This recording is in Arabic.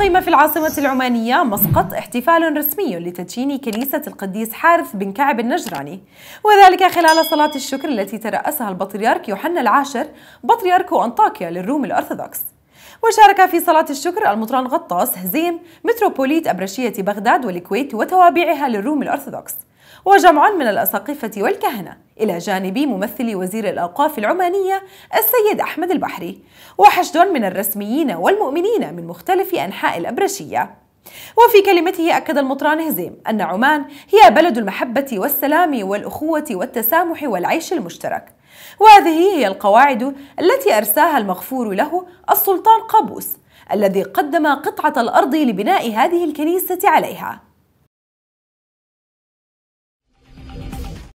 أقيم في العاصمة العمانية مسقط احتفال رسمي لتدشين كنيسة القديس حارث بن كعب النجراني وذلك خلال صلاة الشكر التي ترأسها البطريرك يوحنا العاشر بطريرك أنطاكيا للروم الأرثوذكس وشارك في صلاة الشكر المطران غطاس هزيم متروبوليت أبرشية بغداد والكويت وتوابعها للروم الأرثوذكس وجمع من الأساقفة والكهنة إلى جانب ممثل وزير الأوقاف العمانية السيد أحمد البحري وحشد من الرسميين والمؤمنين من مختلف أنحاء الأبرشية وفي كلمته أكد المطران هزيم أن عمان هي بلد المحبة والسلام والأخوة والتسامح والعيش المشترك وهذه هي القواعد التي أرساها المغفور له السلطان قابوس الذي قدم قطعة الأرض لبناء هذه الكنيسة عليها